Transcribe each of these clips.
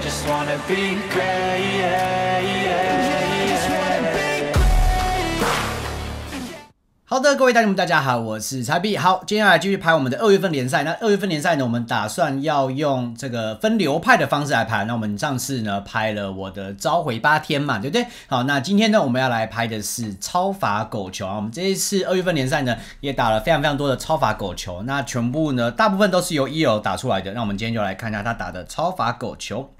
just 好的，各位大、你们大家好，我是财毕。好，接下来继续拍我们的二月份联赛。那二月份联赛呢，我们打算要用这个分流派的方式来拍。那我们上次呢拍了我的召回八天嘛，对不对？好，那今天呢我们要来拍的是超法狗球啊。我们这一次二月份联赛呢也打了非常非常多的超法狗球，那全部呢大部分都是由 E.O 打出来的。那我们今天就来看一下他打的超法狗球。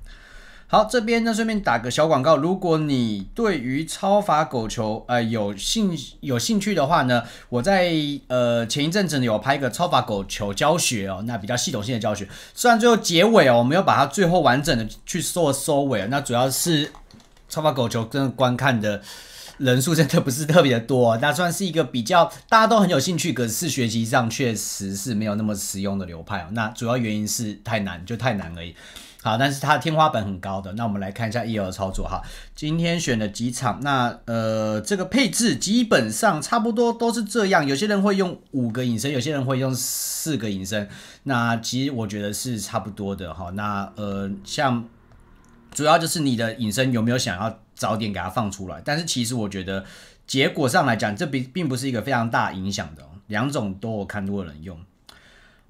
好，这边呢，顺便打个小广告。如果你对于超法狗球，呃，有兴有兴趣的话呢，我在呃前一阵子有拍一个超法狗球教学哦，那比较系统性的教学。虽然最后结尾哦，我没有把它最后完整的去做收尾，那主要是超法狗球真的观看的人数真的不是特别的多，那算是一个比较大家都很有兴趣，可是学习上确实是没有那么实用的流派。那主要原因是太难，就太难而已。好，但是它的天花板很高的。那我们来看一下一二操作哈。今天选了几场，那呃，这个配置基本上差不多都是这样。有些人会用五个隐身，有些人会用四个隐身。那其实我觉得是差不多的哈。那呃，像主要就是你的隐身有没有想要早点给它放出来？但是其实我觉得结果上来讲，这并并不是一个非常大影响的。两种都有看多的人用。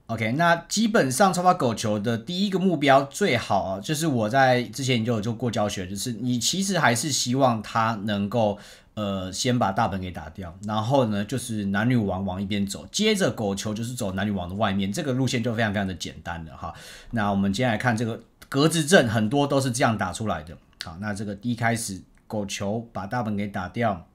OK，那基本上超发狗球的第一个目标最好啊，就是我在之前就做过教学，就是你其实还是希望它能够呃先把大本给打掉，然后呢就是男女王往一边走，接着狗球就是走男女王的外面，这个路线就非常非常的简单了哈。那我们接下来看这个格子阵，很多都是这样打出来的。好，那这个第一开始狗球把大本给打掉。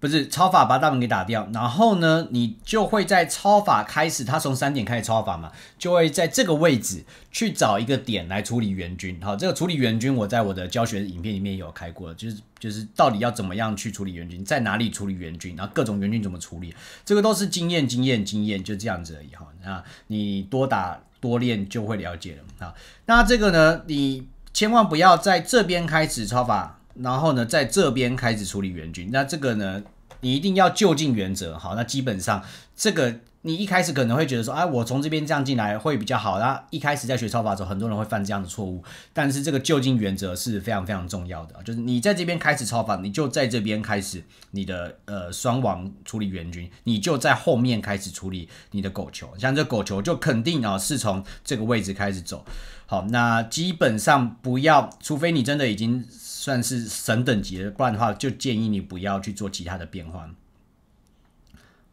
不是超法把大门给打掉，然后呢，你就会在超法开始，他从三点开始超法嘛，就会在这个位置去找一个点来处理援军。好，这个处理援军，我在我的教学影片里面有开过，就是就是到底要怎么样去处理援军，在哪里处理援军，然后各种援军怎么处理，这个都是经验经验经验，就这样子而已哈。那你多打多练就会了解了啊。那这个呢，你千万不要在这边开始超法。然后呢，在这边开始处理援军。那这个呢，你一定要就近原则。好，那基本上这个。你一开始可能会觉得说，哎，我从这边这样进来会比较好。后一开始在学超法的时候，很多人会犯这样的错误。但是这个就近原则是非常非常重要的，就是你在这边开始超法，你就在这边开始你的呃双王处理援军，你就在后面开始处理你的狗球。像这狗球就肯定啊是从这个位置开始走。好，那基本上不要，除非你真的已经算是神等级了，不然的话就建议你不要去做其他的变换。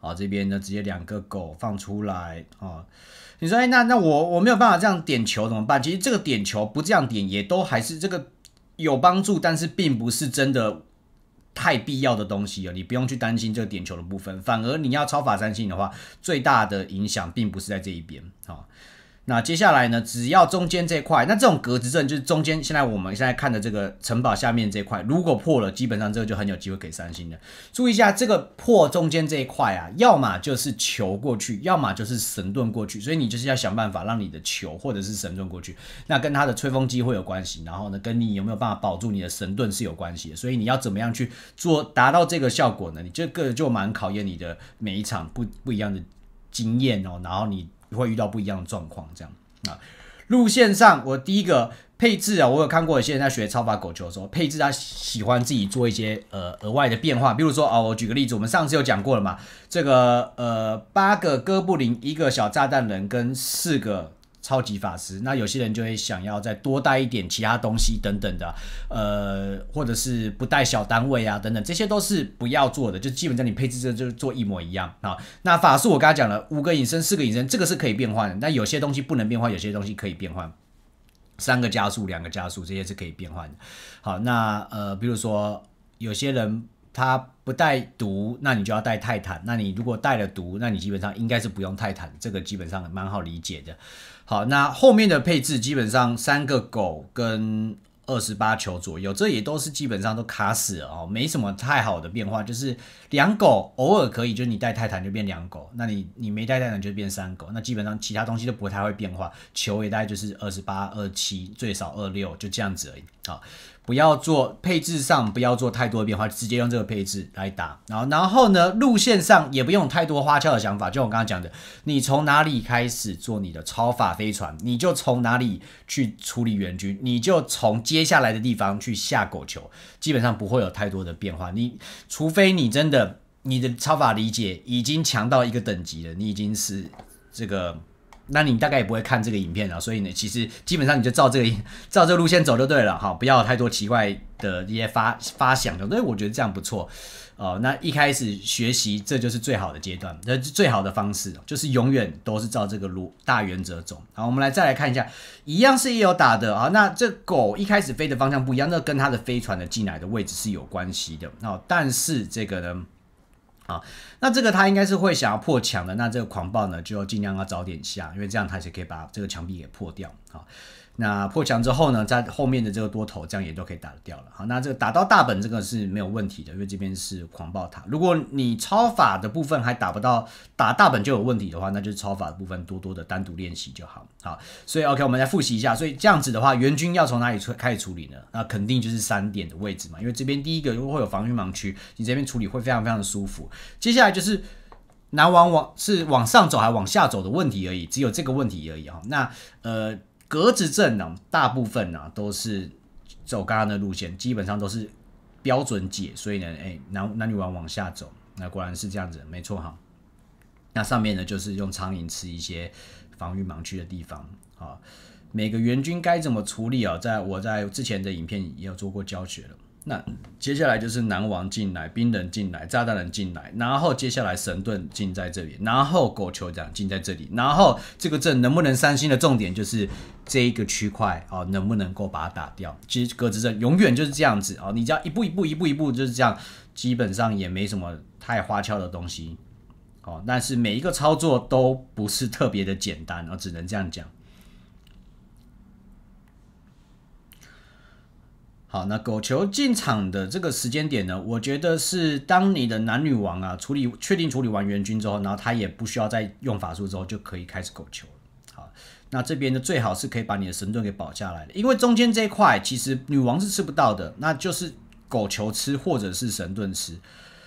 好，这边呢，直接两个狗放出来啊！你说，哎，那那我我没有办法这样点球怎么办？其实这个点球不这样点，也都还是这个有帮助，但是并不是真的太必要的东西啊！你不用去担心这个点球的部分，反而你要超法三性的话，最大的影响并不是在这一边啊。那接下来呢？只要中间这块，那这种格子阵就是中间。现在我们现在看的这个城堡下面这块，如果破了，基本上这个就很有机会给三星的。注意一下，这个破中间这一块啊，要么就是球过去，要么就是神盾过去。所以你就是要想办法让你的球或者是神盾过去。那跟它的吹风机会有关系，然后呢，跟你有没有办法保住你的神盾是有关系的。所以你要怎么样去做达到这个效果呢？你这个就蛮考验你的每一场不不一样的经验哦。然后你。会遇到不一样的状况，这样啊。路线上，我第一个配置啊，我有看过一些人在学超霸狗球的时候，配置他喜欢自己做一些呃额外的变化，比如说啊，我举个例子，我们上次有讲过了嘛，这个呃八个哥布林，一个小炸弹人跟四个。超级法师，那有些人就会想要再多带一点其他东西等等的，呃，或者是不带小单位啊等等，这些都是不要做的，就基本在你配置这就是做一模一样啊。那法术我刚才讲了五个隐身，四个隐身，这个是可以变换的。那有些东西不能变换，有些东西可以变换。三个加速，两个加速，这些是可以变换的。好，那呃，比如说有些人。它不带毒，那你就要带泰坦。那你如果带了毒，那你基本上应该是不用泰坦。这个基本上蛮好理解的。好，那后面的配置基本上三个狗跟二十八球左右，这也都是基本上都卡死了哦，没什么太好的变化。就是两狗偶尔可以，就是你带泰坦就变两狗，那你你没带泰坦就变三狗。那基本上其他东西都不太会变化，球也大概就是二十八、二七最少二六，就这样子而已好，不要做配置上不要做太多变化，直接用这个配置来打。然后，然后呢，路线上也不用太多花俏的想法。就我刚刚讲的，你从哪里开始做你的超法飞船，你就从哪里去处理援军，你就从接下来的地方去下狗球。基本上不会有太多的变化。你除非你真的你的超法理解已经强到一个等级了，你已经是这个。那你大概也不会看这个影片了，所以呢，其实基本上你就照这个，照这个路线走就对了哈，不要太多奇怪的一些发发想的，所以我觉得这样不错，哦。那一开始学习，这就是最好的阶段，那最好的方式就是永远都是照这个路大原则走。好，我们来再来看一下，一样是也有打的啊。那这狗一开始飞的方向不一样，那跟它的飞船的进来的位置是有关系的哦。但是这个呢？啊，那这个他应该是会想要破墙的，那这个狂暴呢，就尽量要早点下，因为这样他也可以把这个墙壁给破掉啊。那破墙之后呢？在后面的这个多头，这样也都可以打掉了。好，那这个打到大本这个是没有问题的，因为这边是狂暴塔。如果你超法的部分还打不到，打大本就有问题的话，那就是超法的部分多多的单独练习就好。好，所以 OK，我们来复习一下。所以这样子的话，援军要从哪里处开始处理呢？那肯定就是三点的位置嘛，因为这边第一个如会有防御盲区，你这边处理会非常非常的舒服。接下来就是南往往是往上走还是往下走的问题而已，只有这个问题而已哈。那呃。格子阵呢，大部分呢都是走刚刚的路线，基本上都是标准解，所以呢，哎，男男女王往下走，那果然是这样子，没错哈。那上面呢就是用苍蝇吃一些防御盲区的地方啊。每个援军该怎么处理啊？在我在之前的影片也有做过教学了。那接下来就是南王进来，冰人进来，炸弹人进来，然后接下来神盾进在这里，然后狗球长进在这里，然后这个阵能不能三星的重点就是这一个区块啊，能不能够把它打掉？其实格子阵永远就是这样子啊，你只要一步一步一步一步就是这样，基本上也没什么太花俏的东西哦，但是每一个操作都不是特别的简单，哦、只能这样讲。好，那狗球进场的这个时间点呢？我觉得是当你的男女王啊处理确定处理完援军之后，然后他也不需要再用法术之后，就可以开始狗球好，那这边呢，最好是可以把你的神盾给保下来的，因为中间这一块其实女王是吃不到的，那就是狗球吃或者是神盾吃。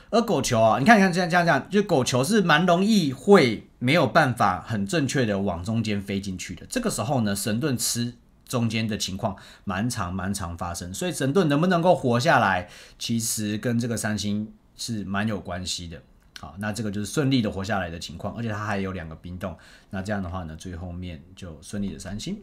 而狗球啊，你看，你看，这样这这样样，就狗球是蛮容易会没有办法很正确的往中间飞进去的。这个时候呢，神盾吃。中间的情况蛮长蛮长发生，所以整顿能不能够活下来，其实跟这个三星是蛮有关系的。好，那这个就是顺利的活下来的情况，而且它还有两个冰冻。那这样的话呢，最后面就顺利的三星。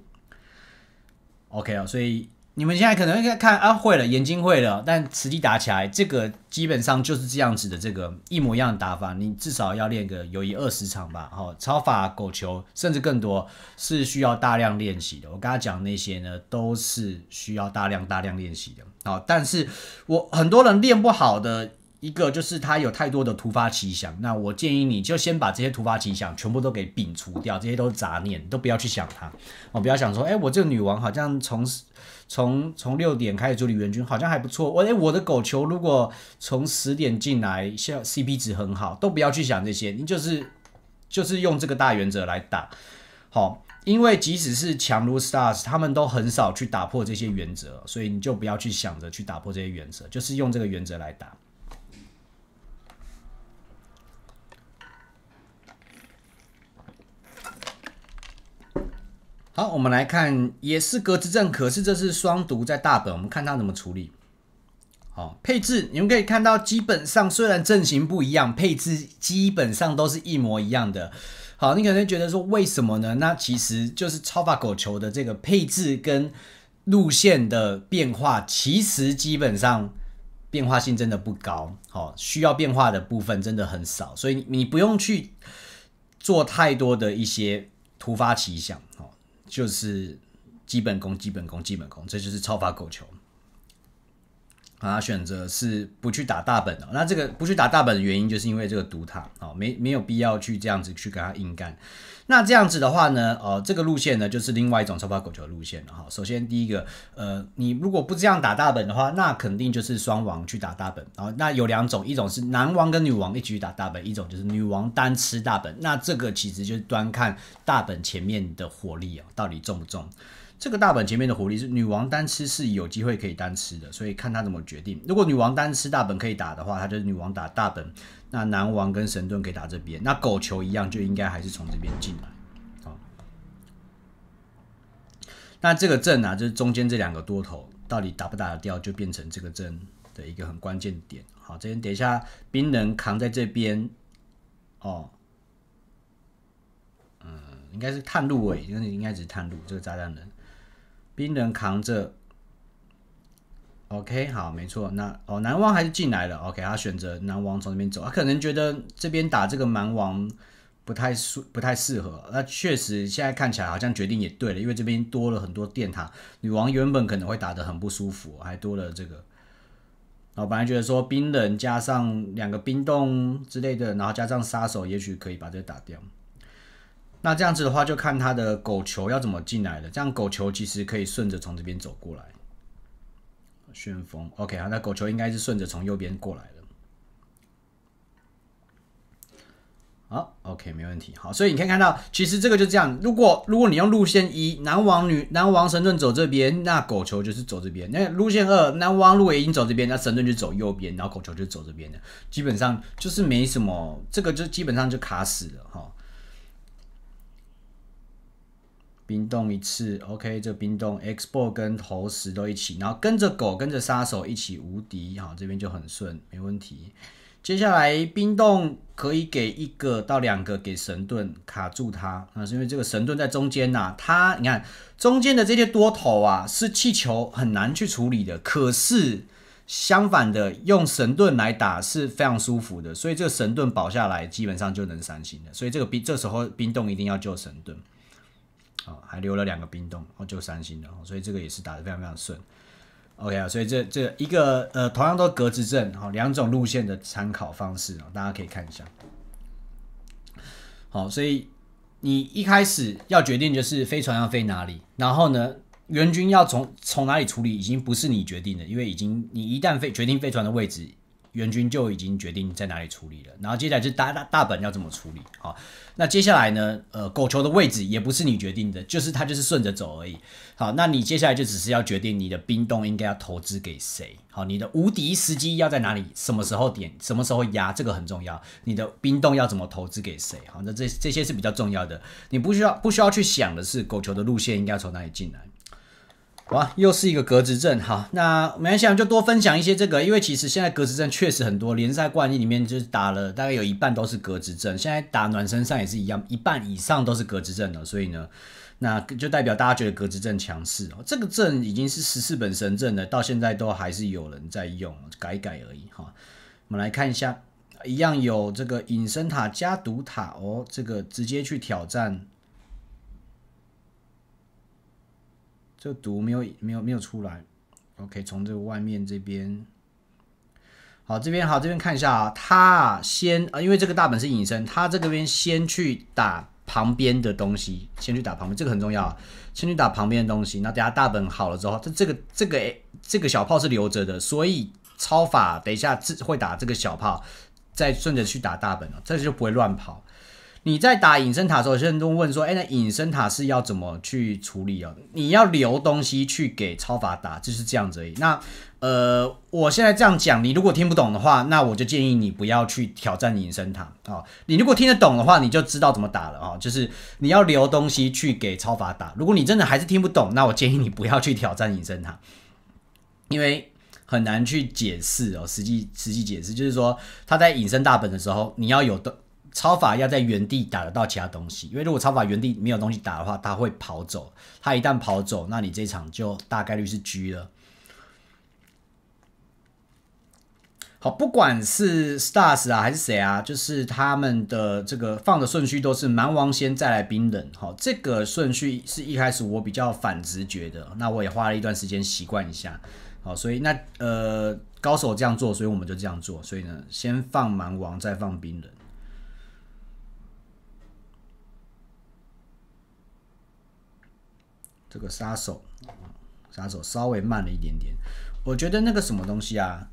OK 啊，所以。你们现在可能看啊会了，眼睛会了，但实际打起来，这个基本上就是这样子的，这个一模一样的打法，你至少要练个有一二十场吧。哦，超法、狗球，甚至更多是需要大量练习的。我刚刚讲那些呢，都是需要大量大量练习的。好，但是我很多人练不好的一个就是他有太多的突发奇想。那我建议你就先把这些突发奇想全部都给摒除掉，这些都是杂念，都不要去想它。哦，不要想说，哎，我这个女王好像从。从从六点开始做理援军，好像还不错。我诶我的狗球如果从十点进来，像 CP 值很好，都不要去想这些，你就是就是用这个大原则来打。好，因为即使是强如 Stars，他们都很少去打破这些原则，所以你就不要去想着去打破这些原则，就是用这个原则来打。好，我们来看也是格子阵，可是这是双毒在大本，我们看它怎么处理。好，配置你们可以看到，基本上虽然阵型不一样，配置基本上都是一模一样的。好，你可能觉得说为什么呢？那其实就是超发狗球的这个配置跟路线的变化，其实基本上变化性真的不高。好，需要变化的部分真的很少，所以你不用去做太多的一些突发奇想。好。就是基本功、基本功、基本功，这就是超发狗球。啊，选择是不去打大本的。那这个不去打大本的原因，就是因为这个赌塔啊，没没有必要去这样子去跟他硬干。那这样子的话呢，呃，这个路线呢，就是另外一种超跑狗球的路线了哈。首先第一个，呃，你如果不这样打大本的话，那肯定就是双王去打大本。然后那有两种，一种是男王跟女王一起去打大本，一种就是女王单吃大本。那这个其实就是端看大本前面的火力啊，到底重不重。这个大本前面的狐狸是女王单吃是有机会可以单吃的，所以看他怎么决定。如果女王单吃大本可以打的话，他就是女王打大本，那男王跟神盾可以打这边，那狗球一样就应该还是从这边进来，好。那这个阵啊，就是中间这两个多头到底打不打得掉，就变成这个阵的一个很关键点。好，这边等一下兵能扛在这边，哦，嗯，应该是探路哎，因为应该只是探路，这个炸弹人。冰人扛着，OK，好，没错。那哦，南王还是进来了，OK，他选择南王从那边走，他可能觉得这边打这个蛮王不太适不太适合。那确实，现在看起来好像决定也对了，因为这边多了很多电塔，女王，原本可能会打的很不舒服，还多了这个。我本来觉得说，冰人加上两个冰冻之类的，然后加上杀手，也许可以把这个打掉。那这样子的话，就看他的狗球要怎么进来了。这样狗球其实可以顺着从这边走过来，旋风。OK 啊，那狗球应该是顺着从右边过来了。好，OK，没问题。好，所以你可以看到，其实这个就这样。如果如果你用路线一，南王女、南王神盾走这边，那狗球就是走这边；那路线二，南王路已经走这边，那神盾就走右边，然后狗球就走这边的。基本上就是没什么，这个就基本上就卡死了哈。冰冻一次，OK，这冰冻 X x 跟投石都一起，然后跟着狗跟着杀手一起无敌，哈，这边就很顺，没问题。接下来冰冻可以给一个到两个给神盾卡住它，那是因为这个神盾在中间呐，它你看中间的这些多头啊是气球很难去处理的，可是相反的用神盾来打是非常舒服的，所以这个神盾保下来基本上就能三星了，所以这个冰这时候冰冻一定要救神盾。哦，还留了两个冰冻，然后就三星了，所以这个也是打的非常非常顺。OK 啊，所以这这一个呃，同样都格子阵，哈，两种路线的参考方式啊，大家可以看一下。好，所以你一开始要决定就是飞船要飞哪里，然后呢，援军要从从哪里处理，已经不是你决定的，因为已经你一旦飞决定飞船的位置。援军就已经决定在哪里处理了，然后接下来就大大大本要怎么处理啊？那接下来呢？呃，狗球的位置也不是你决定的，就是它就是顺着走而已。好，那你接下来就只是要决定你的冰冻应该要投资给谁？好，你的无敌时机要在哪里？什么时候点？什么时候压？这个很重要。你的冰冻要怎么投资给谁？好，那这这些是比较重要的。你不需要不需要去想的是狗球的路线应该要从哪里进来。哇，又是一个格子阵哈。那没关系，就多分享一些这个，因为其实现在格子阵确实很多。联赛冠军里面就是打了大概有一半都是格子阵，现在打暖身赛也是一样，一半以上都是格子阵的。所以呢，那就代表大家觉得格子阵强势哦。这个阵已经是十四本神阵了，到现在都还是有人在用，改改而已哈。我们来看一下，一样有这个隐身塔加毒塔哦，这个直接去挑战。这个毒没有没有没有出来，OK，从这个外面这边，好这边好这边看一下啊，他先啊，因为这个大本是隐身，他这个边先去打旁边的东西，先去打旁边，这个很重要，先去打旁边的东西，那等下大本好了之后，这这个这个这个小炮是留着的，所以超法等一下会打这个小炮，再顺着去打大本了，这就不会乱跑。你在打隐身塔的时候，有些人都问说：“哎，那隐身塔是要怎么去处理啊？你要留东西去给超法打，就是这样子。”而已。那呃，我现在这样讲，你如果听不懂的话，那我就建议你不要去挑战隐身塔啊。你如果听得懂的话，你就知道怎么打了啊，就是你要留东西去给超法打。如果你真的还是听不懂，那我建议你不要去挑战隐身塔，因为很难去解释哦。实际实际解释就是说，他在隐身大本的时候，你要有超法要在原地打得到其他东西，因为如果超法原地没有东西打的话，他会跑走。他一旦跑走，那你这一场就大概率是狙了。好，不管是 Stars 啊还是谁啊，就是他们的这个放的顺序都是蛮王先再来冰冷。好，这个顺序是一开始我比较反直觉的，那我也花了一段时间习惯一下。好，所以那呃高手这样做，所以我们就这样做。所以呢，先放蛮王再放冰冷。这个杀手，杀手稍微慢了一点点。我觉得那个什么东西啊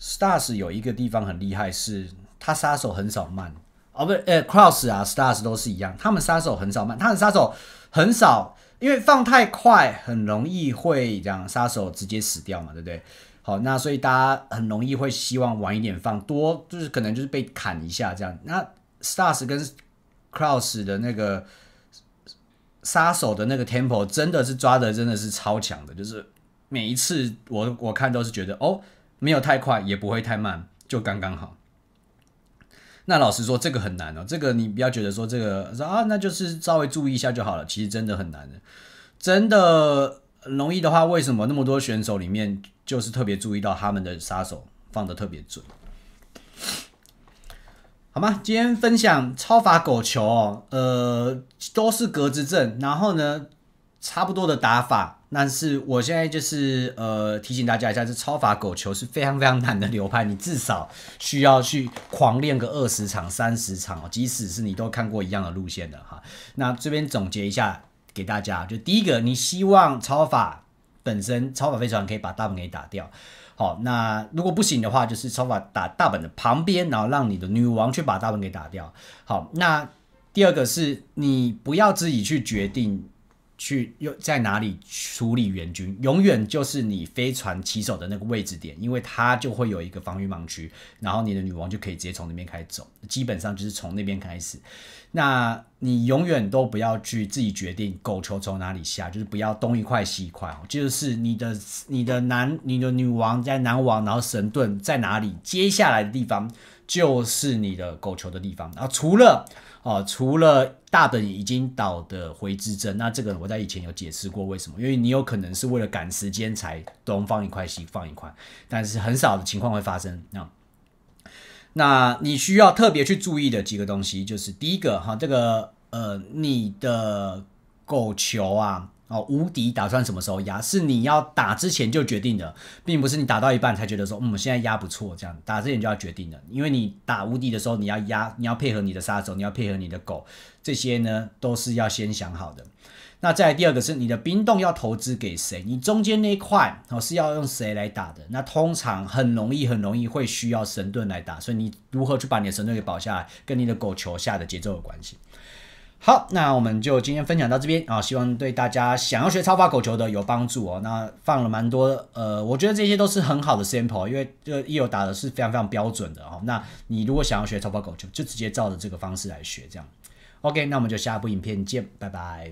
，Stars 有一个地方很厉害，是它杀手很少慢哦，不是，呃，Cross 啊，Stars 都是一样，他们杀手很少慢，他们杀手很少，因为放太快很容易会这样，杀手直接死掉嘛，对不对？好，那所以大家很容易会希望晚一点放，多就是可能就是被砍一下这样。那 Stars 跟 Cross 的那个。杀手的那个 tempo 真的是抓的真的是超强的，就是每一次我我看都是觉得哦，没有太快也不会太慢，就刚刚好。那老实说，这个很难哦，这个你不要觉得说这个说啊，那就是稍微注意一下就好了，其实真的很难的。真的容易的话，为什么那么多选手里面就是特别注意到他们的杀手放的特别准？好吗？今天分享超法狗球哦，呃，都是格子阵，然后呢，差不多的打法。但是我现在就是呃，提醒大家一下，这超法狗球是非常非常难的流派，你至少需要去狂练个二十场、三十场哦。即使是你都看过一样的路线的哈，那这边总结一下给大家，就第一个，你希望超法本身超法飞船可以把大门给打掉。好，那如果不行的话，就是手法打大本的旁边，然后让你的女王去把大本给打掉。好，那第二个是，你不要自己去决定。去又在哪里处理援军？永远就是你飞船起手的那个位置点，因为它就会有一个防御盲区，然后你的女王就可以直接从那边开始走。基本上就是从那边开始。那你永远都不要去自己决定狗球从哪里下，就是不要东一块西一块哦。就是你的你的男你的女王在男王，然后神盾在哪里？接下来的地方就是你的狗球的地方啊。除了哦，除了大本已经倒的回执针，那这个我在以前有解释过为什么，因为你有可能是为了赶时间才东放一块西放一块，但是很少的情况会发生。那，那你需要特别去注意的几个东西，就是第一个哈，这个呃，你的狗球啊。哦，无敌打算什么时候压？是你要打之前就决定的，并不是你打到一半才觉得说，嗯，现在压不错，这样打之前就要决定的。因为你打无敌的时候，你要压，你要配合你的杀手，你要配合你的狗，这些呢都是要先想好的。那再第二个是你的冰冻要投资给谁？你中间那一块哦是要用谁来打的？那通常很容易，很容易会需要神盾来打，所以你如何去把你的神盾给保下来，跟你的狗球下的节奏有关系。好，那我们就今天分享到这边啊，希望对大家想要学超发口球的有帮助哦。那放了蛮多，呃，我觉得这些都是很好的 sample，因为这一友打的是非常非常标准的哦。那你如果想要学超发口球，就直接照着这个方式来学这样。OK，那我们就下一部影片见，拜拜。